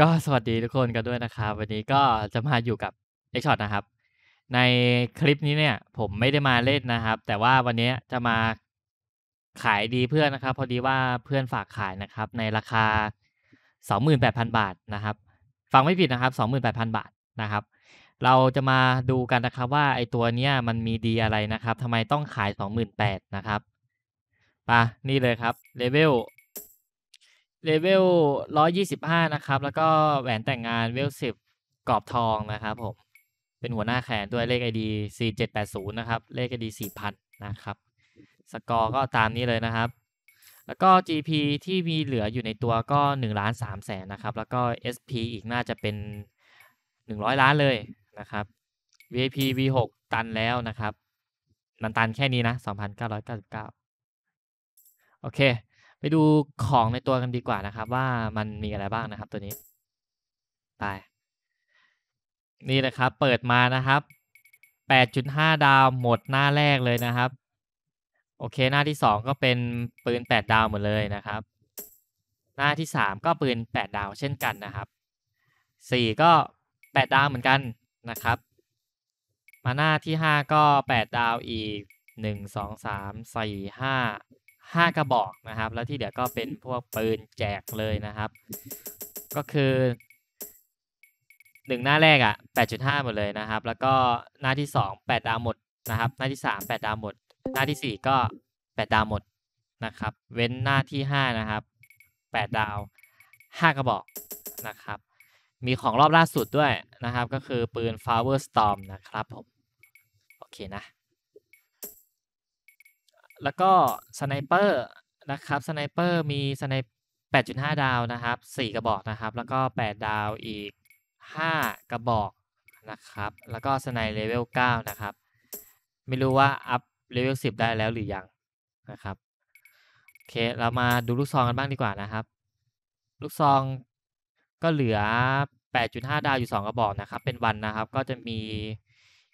ก็สวัสดีทุกคนกันด้วยนะครับวันนี้ก็จะมาอยู่กับเอกช็อตนะครับในคลิปนี้เนี่ย ผมไม่ได้มาเล่นนะครับ แต่ว่าวันนี้จะมาขายดีเพื่อนนะครับ พอดีว่าเพื่อนฝากขายนะครับ ในราคา28,000บาทนะครับ ฟังไม่ผิดนะครับ28,000บาทนะครับ เราจะมาดูกันนะครับ ว่าไอตัวเนี้ยมันมีดีอะไรนะครับทำไมต้องขาย 28,000 นะครับปะนี่เลยครับเลเวลเลเวลร้อยี่สิบห้านะครับ แล้วก็แหวนแต่งงานเวลสิบกรอบทองนะครับผม เป็นหัวหน้าแขนด้วยเลขไอดีสี่เจ็ดแปดศูนย์นะครับ เลขไอดีสี่พันนะครับ สกอร์ก็ตามนี้เลยนะครับ แล้วก็ GP ที่มีเหลืออยู่ในตัวก็หนึ่งล้านสามแสนนะครับ แล้วก็ SP อีกน่าจะเป็นหนึ่งร้อยล้านเลยนะครับ VIP V6 ตันแล้วนะครับ มันตันแค่นี้นะสองพันเก้าร้อยเก้าสิบเก้าโอเคไปดูของในตัวกันดีกว่านะครับ ว่ามันมีอะไรบ้างนะครับตัวนี้ไปนี่นะครับเปิดมานะครับ 8.5 ดาวหมดหน้าแรกเลยนะครับโอเคหน้าที่2ก็เป็นปืน8ดาวหมดเลยนะครับหน้าที่3ก็ปืน8ดาวเช่นกันนะครับ4ก็8ดาวเหมือนกันนะครับมาหน้าที่5ก็8ดาวอีก1 2 3 4 5ห้ากระบอกนะครับ แล้วที่เดี๋ยวก็เป็นพวกปืนแจกเลยนะครับ ก็คือหนึ่งหน้าแรกอะ่ะุดห้าหมดเลยนะครับ แล้วก็หน้าที่สองแปดดาวหมดนะครับ หน้าที่สามแปดดาวหมดหน้าที่สี่ก็แปดดาวหมดนะครับ เว้นหน้าที่ห้านะครับแปดดาวห้ากระบอกนะครับ มีของรอบล่าสุดด้วยนะครับ ก็คือปืน Flower Storm นะครับผมโอเคนะแล้วก็สไนเปอร์นะครับ สไนเปอร์มีสไนแปดจุดห้าดาวนะครับสี่กระบอกนะครับ แล้วก็แปดดาวอีกห้ากระบอกนะครับ แล้วก็สไนเลเวลเก้านะครับ ไม่รู้ว่าอัพเลเวลสิบได้แล้วหรือยังนะครับโอเคเรามาดูลูกซองกันบ้างดีกว่านะครับ ลูกซองก็เหลือ 8.5 ดาวอยู่ 2 กระบอกนะครับ เป็นวันนะครับ ก็จะมี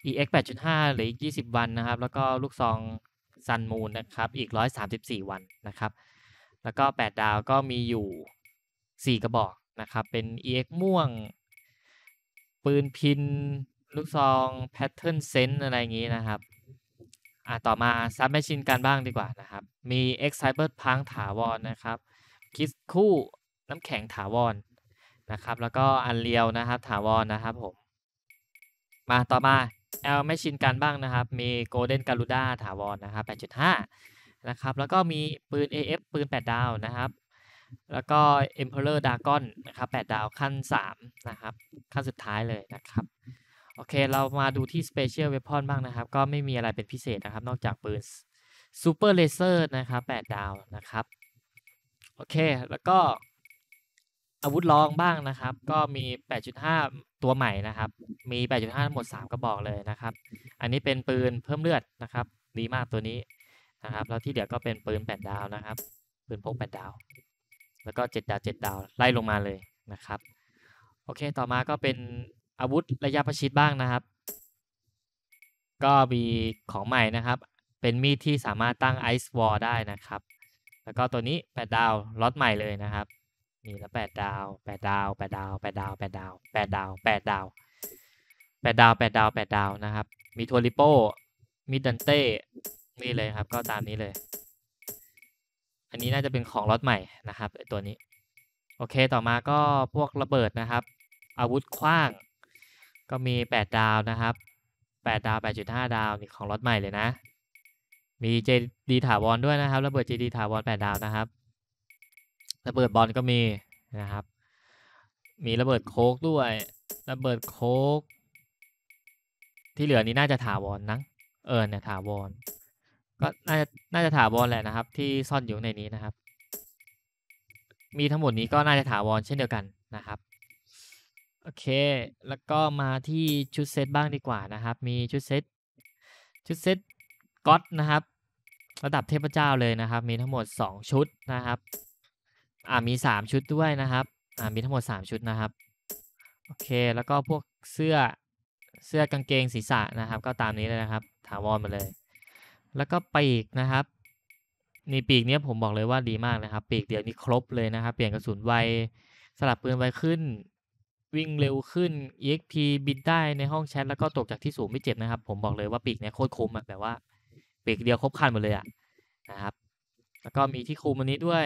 EX 8.5 หรืออีก20วันนะครับ แล้วก็ลูกซองซันมูนนะครับ อีกร้อยสสามิบสี่วันนะครับ แล้วก็แปดดาวก็มีอยู่สี่กระบอกนะครับ เป็น EX ม่วง ปืนพินลูกซอง แพทเทิร์นเซนอะไรอย่างนี้นะครับ อ่าต่อมาซับแมชชินกันบ้างดีกว่านะครับ มี X Cyber Punk ถาวรนนะครับคิสคู่น้ำแข็งถาวรนนะครับ แล้วก็อันเลียวนะครับถาวรนนะครับผม มาต่อมาแอลแมชชินกันบ้างนะครับ มีโกลเด้นการูด้าถาวรนะครับ8.5นะครับ แล้วก็มีปืน AF ปืน 8 ดาวนะครับ แล้วก็ Emperor Dragon นะครับ8ดาวขั้น3นะครับ ขั้นสุดท้ายเลยนะครับ โอเคเรามาดูที่ Special Weapon บ้างนะครับ ก็ไม่มีอะไรเป็นพิเศษนะครับ นอกจากปืน Super Laser นะครับ 8 ดาวนะครับ โอเคแล้วก็อาวุธลองบ้างนะครับ ก็มี 8.5 ตัวใหม่นะครับ มี 8.5ทั้งหมด 3กระบอกเลยนะครับ อันนี้เป็นปืนเพิ่มเลือดนะครับดีมากตัวนี้นะครับ แล้วที่เดี๋ยวก็เป็นปืน 8 ดาวนะครับ ปืนพก 8 ดาว แล้วก็ 7 ดาว 7 ดาว ไล่ลงมาเลยนะครับ โอเค ต่อมาก็เป็นอาวุธระยะประชิดบ้างนะครับ ก็มีของใหม่นะครับ เป็นมีดที่สามารถตั้งไอซ์วอลได้นะครับ แล้วก็ตัวนี้ 8ดดาวล็อตใหม่เลยนะครับนี่แล้วแปดดาวแปดดาวแปดดาวแปดดาวแปดดาวแปดดาวแปดดาวแปดดาวแปดดาวแปดดาวนะครับ มีทัวริโป้มีดันเต้นี่เลยครับ ก็ตามนี้เลย อันนี้น่าจะเป็นของรถใหม่นะครับตัวนี้โอเคต่อมาก็พวกระเบิดนะครับ อาวุธคว้างก็มีแปดดาวนะครับแปดดาวแปดจุดห้าดาวนี่ของรถใหม่เลยนะมีเจดีถาวรด้วยนะครับระเบิดเจดีถาวรแปดดาวนะครับระเบิดบอลก็มีนะครับ มีระเบิดโคกด้วย ระเบิดโคกที่เหลือนี้น่าจะถาวรนนะ เออเนี่ยถาวรก็น่าจะน่าจะถาวรแหละนะครับ ที่ซ่อนอยู่ในนี้นะครับ มีทั้งหมดนี้ก็น่าจะถาวรเช่นเดียวกันนะครับ โอเค แล้วก็มาที่ชุดเซตบ้างดีกว่านะครับ มีชุดเซตชุดเซตก็อตนะครับ ระดับเทพเจ้าเลยนะครับ มีทั้งหมด2ชุดนะครับอ่ามีสามชุดด้วยนะครับอ่ามีทั้งหมดสามชุดนะครับโอเคแล้วก็พวกเสื้อเสื้อกางเกงศีรษะนะครับ ก็ตามนี้เลยนะครับ ถาวรมาเลย แล้วก็ปีกนะครับนี่ปีกเนี้ยผมบอกเลยว่าดีมากนะครับปีกเดี๋ยวนี้ครบเลยนะครับ เปลี่ยนกระสุนไวสลับปืนไวขึ้น วิ่งเร็วขึ้น EXP บินได้ในห้องแชทแล้วก็ตกจากที่สูงไม่เจ็บนะครับผมบอกเลยว่าปีกเนี้ยโคตรคุ้มอะแบบว่าปีกเดียวครบคันหมดเลยอะนะครับ แล้วก็มีที่คุมอันนี้ด้วย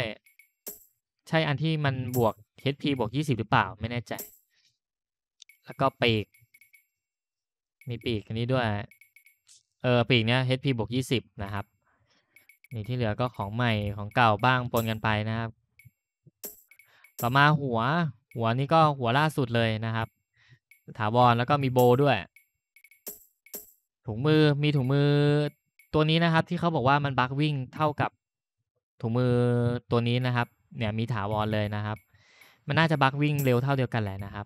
ช่อันที่มันบวก HP บวกยี่สิบหรือเปล่าไม่แน่ใจ แล้วก็ปีก มีปีกอันนี้ด้วย เออปีกเนี้ย HP บวกยี่สิบนะครับนี่ที่เหลือก็ของใหม่ของเก่าบ้างปนกันไปนะครับ ต่อมาหัวหัวนี้ก็หัวล่าสุดเลยนะครับ ถาวรแล้วก็มีโบด้วย ถุงมือมีถุงมือตัวนี้นะครับ ที่เขาบอกว่ามันบักวิ่งเท่ากับถุงมือตัวนี้นะครับเนี่ยมีถาวรเลยนะครับ มันน่าจะบักวิ่งเร็วเท่าเดียวกันแหละนะครับ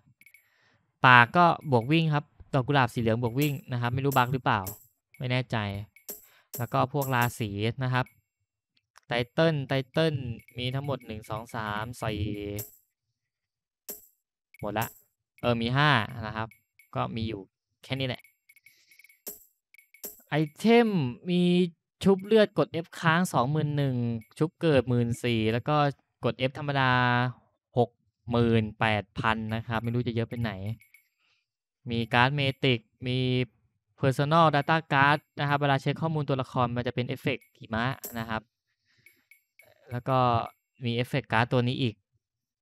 ปากก็บวกวิ่งครับดอกกุหลาบสีเหลืองบวกวิ่งนะครับ ไม่รู้บักหรือเปล่าไม่แน่ใจ แล้วก็พวกราศีนะครับไทเทิลไทเทิลมีทั้งหมดหนึ่งงสามสี่หมดละเออมีห้านะครับ ก็มีอยู่แค่นี้แหละไอเทมมีชุบเลือดกด F ค้าง 21,000ชุบเกิด 14,000แล้วก็กด F ธรรมดาหกหมื่นแปดพันนะครับ ไม่รู้จะเยอะไปไหน มีการ์ด เมติก มี Personal Data Card นะครับ เวลาเช็คข้อมูลตัวละครมันจะเป็นเอฟเฟกต์หิมะนะครับ แล้วก็มีเอฟเฟกต์การ์ดตัวนี้อีก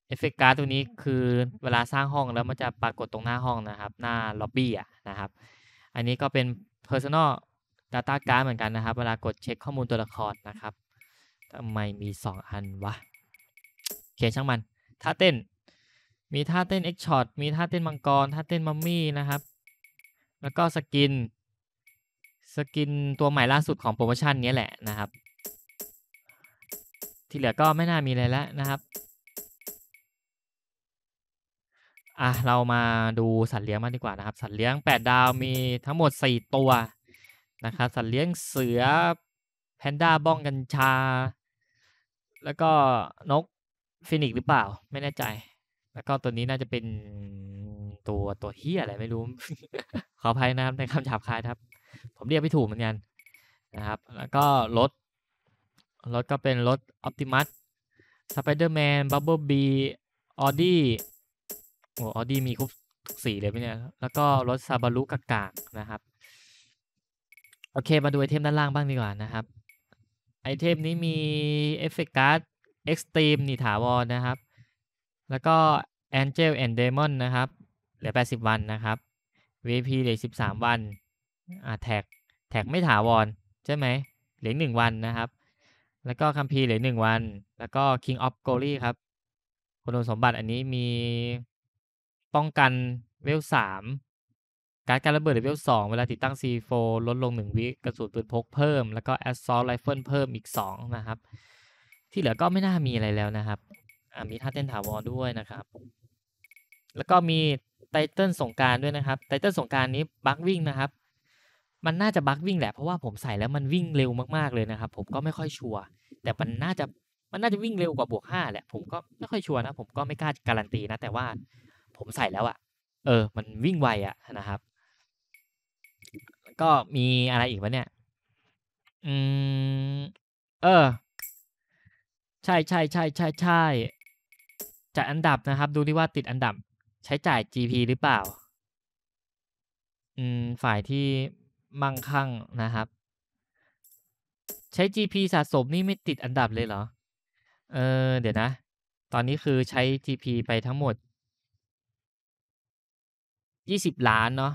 เอฟเฟกต์การ์ดตัวนี้คือเวลาสร้างห้อง แล้วมันจะปรากฏตรงหน้าห้องนะครับ หน้าล็อบบี้อ่ะนะครับ อันนี้ก็เป็น Personal Data Card เหมือนกันนะครับ เวลากดเช็คข้อมูลตัวละครนะครับทำไมมี 2 อันวะเคช่างมันท่าเต้นมีท่าเต้นเอ็กช็อตมีท่าเต้นมังกรท่าเต้นมัมมี่นะครับ แล้วก็สกินสกินตัวใหม่ล่าสุดของโปรโมชั่นนี้แหละนะครับ ที่เหลือก็ไม่น่ามีอะไรแล้วนะครับอ่ะเรามาดูสัตว์เลี้ยงมากดีกว่านะครับสัตว์เลี้ยง8ดาวมีทั้งหมด4 ตัวนะครับสัตว์เลี้ยงเสือแพนด้าบ้องกัญชา แล้วก็นกฟินิกหรือเปล่าไม่แน่ใจ แล้วก็ตัวนี้น่าจะเป็นตัวตัวเฮียอะไรไม่รู้ ขออภัยนะครับในคำฉาบคายครับ ผมเรียกไม่ถูกเหมือนกันนะครับ แล้วก็รถรถก็เป็นรถออปติมัสสไปเดอร์แมนบับเบิลบีออดี้โอ้ออดี้มีครบสีเลยไหมเนี่ย แล้วก็รถซาบารุกากากนะครับโอเค มาดูไอเทมด้านล่างบ้างดีกว่านะครับไอเทมนี้มีเอฟเฟกต์การ์ด Extreme นี่ถาวรนะครับ แล้วก็ Angel and Demon นะครับ เหลือ 80 วันนะครับ VP เหลือ13 วันอ่าแท็กแท็กไม่ถาวรใช่ไหม เหลือ1วันนะครับ แล้วก็คัมภีร์เหลือ1วัน แล้วก็ King of g l o ี y ครับ คุณสมบัติอันนี้มีป้องกันเวลสามการการระเบิดเวลสองเวลาติดตั้ง C4 ลดลง 1 วิกระสุนปืนพกเพิ่ม แล้วก็ Assault Rifle เพิ่มอีก 2 นะครับที่เหลือก็ไม่น่ามีอะไรแล้วนะครับมีท่าเต้นถาวรด้วยนะครับ แล้วก็มีไตเติลสงการด้วยนะครับไตเติลสงการนี้บักวิ่งนะครับ มันน่าจะบักวิ่งแหละ เพราะว่าผมใส่แล้วมันวิ่งเร็วมากๆเลยนะครับ ผมก็ไม่ค่อยชัวร์ แต่มันน่าจะ มันน่าจะวิ่งเร็วกว่าบวกห้าแหละ ผมก็ไม่ค่อยชัวร์นะ ผมก็ไม่กล้าการันตีนะ แต่ว่า ผมใส่แล้วอะเออ มันวิ่งไวอะนะครับ ก็มีอะไรอีกวะเนี่ย อืม เออใช่ใช่ใช่ใช่ใช่จัดอันดับนะครับ ดูที่ว่าติดอันดับ ใช้จ่าย GP หรือเปล่าอืมฝ่ายที่มั่งคั่งนะครับ ใช้ GP สะสมนี่ไม่ติดอันดับเลยเหรอเออเดี๋ยวนะ ตอนนี้คือใช้ GP ไปทั้งหมดยี่สิบล้านเนาะ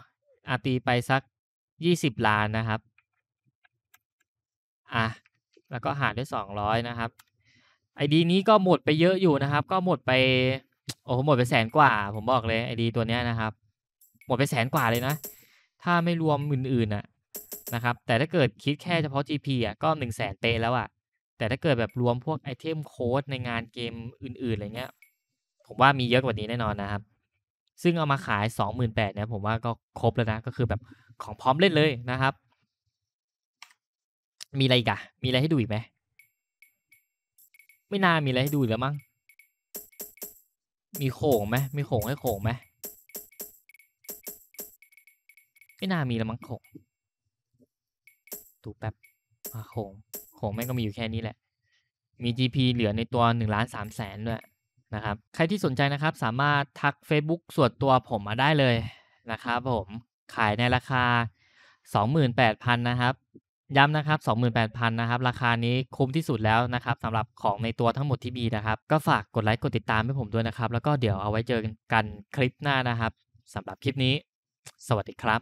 อาตีไปสักยี่สิบล้านนะครับ อ่ะแล้วก็หารด้วยสองร้อยนะครับไอดีนี้ก็หมดไปเยอะอยู่นะครับ ก็หมดไป โอ้โหหมดไปแสนกว่า ผมบอกเลยไอดีตัวเนี้ยนะครับ หมดไปแสนกว่าเลยนะ ถ้าไม่รวมอื่นๆอ่ะนะครับ แต่ถ้าเกิดคิดแค่เฉพาะ GP อ่ะก็หนึ่งแสนเปแล้วอ่ะแต่ถ้าเกิดแบบรวมพวกไอเทมโค้ด ในงานเกมอื่นๆอะไรเงี้ย ผมว่ามีเยอะกว่านี้แน่นอนนะครับ ซึ่งเอามาขายสองหม่นแปดเนี่ยผมว่าก็ครบแล้วนะก็คือแบบของพร้อมเล่นเลยนะครับ มีอะไรอีกอะมีอะไรให้ดูอีกไหมไม่น่ามีอะไรให้ดูแล้วมั้ง มีโขงไหมมีโขงให้โขงไหม ไม่น่ามีแล้วมั้งโขงดูแป๊บโขงโขงแม่งก็มีอยู่แค่นี้แหละ มี GP เหลือในตัว1ล้าน3แสนด้วยนะครับ ใครที่สนใจนะครับสามารถทัก Facebook ส่วนตัวผมมาได้เลยนะครับผม ขายในราคา 28,000นะครับย้ำนะครับ 28,000นะครับ ราคานี้คุ้มที่สุดแล้วนะครับสำหรับของในตัวทั้งหมดที่มีนะครับ ก็ฝากกดไลค์กดติดตามให้ผมด้วยนะครับ แล้วก็เดี๋ยวเอาไว้เจอกันคลิปหน้านะครับสำหรับคลิปนี้ สวัสดีครับ